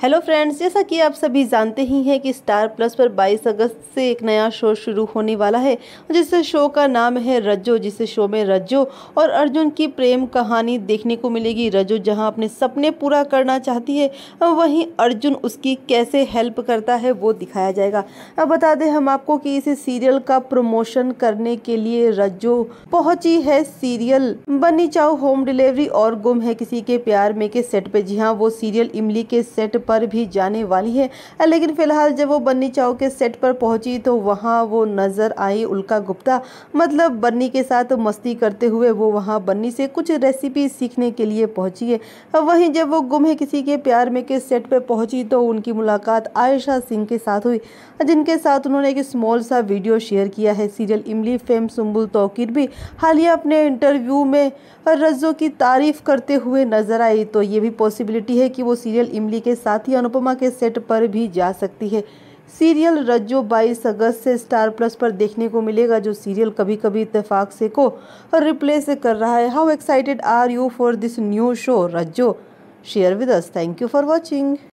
hello friends जैसा कि आप सभी जानते ही हैं कि स्टार प्लस पर 22 अगस्त से एक नया शो शुरू होने वाला है जिस शो का नाम है रज्जो जिस शो में रज्जो और अर्जुन की प्रेम कहानी देखने को मिलेगी रज्जो जहां अपने सपने पूरा करना चाहती है वहीं अर्जुन उसकी कैसे हेल्प करता है वो दिखाया जाएगा अब बता दें हम आपको कि इस सीरियल का प्रमोशन करने के लिए रज्जो पहुंची है सीरियल बनी चाओ होम डिलीवरी और गुम है किसी के प्यार में के सेट पे जी हाँ वो सीरियल इमली के सेट पर भी जाने वाली है लेकिन फ़िलहाल जब वो बन्नी चाओ के सेट पर पहुंची तो वहाँ वो नज़र आई उल्का गुप्ता मतलब बन्नी के साथ मस्ती करते हुए वो वहाँ बन्नी से कुछ रेसिपी सीखने के लिए पहुंची है वहीं जब वो गुम है किसी के प्यार में के सेट पर पहुंची तो उनकी मुलाकात आयशा सिंह के साथ हुई जिनके साथ उन्होंने एक स्मॉल सा वीडियो शेयर किया है सीरियल इमली फेम सुम्बुल तोकिर भी हालिया अपने इंटरव्यू में रज़ो की तारीफ़ करते हुए नजर आई तो ये भी पॉसिबिलिटी है कि वो सीरियल इमली के साथ साथ ही अनुपमा के सेट पर भी जा सकती है सीरियल रज्जो 22 अगस्त से स्टार प्लस पर देखने को मिलेगा जो सीरियल कभी कभी इतफाक से को रिप्लेस कर रहा है how excited are you for this new show Rajjo share with us thank you for watching